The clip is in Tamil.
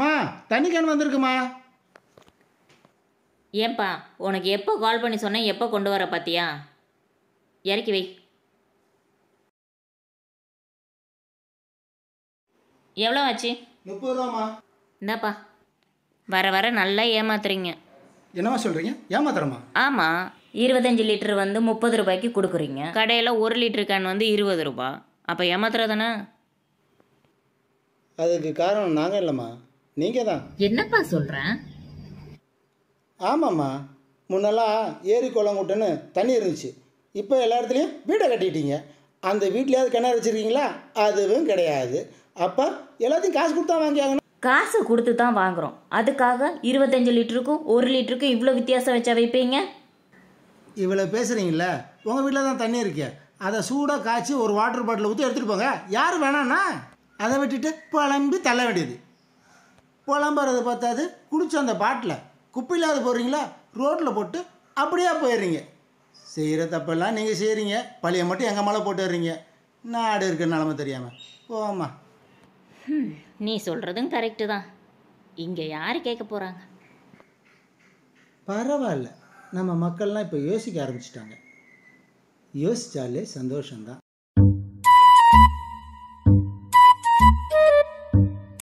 மா தண்ணி கேன் வந்திருக்குமா ஏன்பா உனக்கு எப்போ கால் பண்ணி சொன்னேன் எப்போ கொண்டு வர பார்த்தியா இறக்கி வை எவ்வளோ ஆச்சு முப்பது ரூபாமா இந்தாப்பா வர வர நல்லா ஏமாத்துறீங்க என்னவா சொல்கிறீங்க ஏமாத்துறமா ஆமாம் இருபத்தஞ்சி லிட்டர் வந்து முப்பது ரூபாய்க்கு கொடுக்குறீங்க கடையில் ஒரு லிட்டரு கேன் வந்து இருபது ரூபா அப்போ ஏமாத்துறதானே அதுக்கு காரணம் நாங்கள் இல்லைம்மா நீங்கள் தான் என்னப்பா சொல்கிறேன் ஆமாம்மா முன்னெல்லாம் ஏரி குளம் குட்டைன்னு தண்ணி இருந்துச்சு இப்போ எல்லா இடத்துலையும் வீடை கட்டிட்டீங்க அந்த வீட்லேயாவது கிணறு வச்சிருக்கீங்களா அதுவும் கிடையாது அப்போ எல்லாத்தையும் காசு கொடுத்தா வாங்கியாகணும் காசை கொடுத்து தான் வாங்குறோம் அதுக்காக இருபத்தஞ்சு லிட்டருக்கும் ஒரு லிட்டருக்கும் இவ்வளோ வித்தியாசம் வச்சா வைப்பீங்க இவ்வளோ பேசுகிறீங்கள உங்கள் வீட்டில் தான் தண்ணி இருக்கே அதை சூடாக காய்ச்சி ஒரு வாட்டர் பாட்டில் ஊற்றி எடுத்துகிட்டு போங்க யார் வேணான்னா அதை விட்டுட்டு புலம்பி தள்ள வேண்டியது புலம்புறது பார்த்தாது குடிச்ச அந்த பாட்டில் குப்பை இல்லாத போடுறீங்களா ரோட்டில் போட்டு அப்படியே போயிடுறீங்க செய்கிற தப்பெல்லாம் நீங்கள் செய்கிறீங்க பழைய மட்டும் எங்கள் மேலே போட்டுடுறீங்க நாடு இருக்கிற நிலமை தெரியாமல் போமா நீ சொல்கிறதும் கரெக்டு தான் இங்கே யார் கேட்க போகிறாங்க பரவாயில்ல நம்ம மக்கள்லாம் இப்போ யோசிக்க ஆரம்பிச்சிட்டாங்க யோசித்தாலே சந்தோஷம்தான்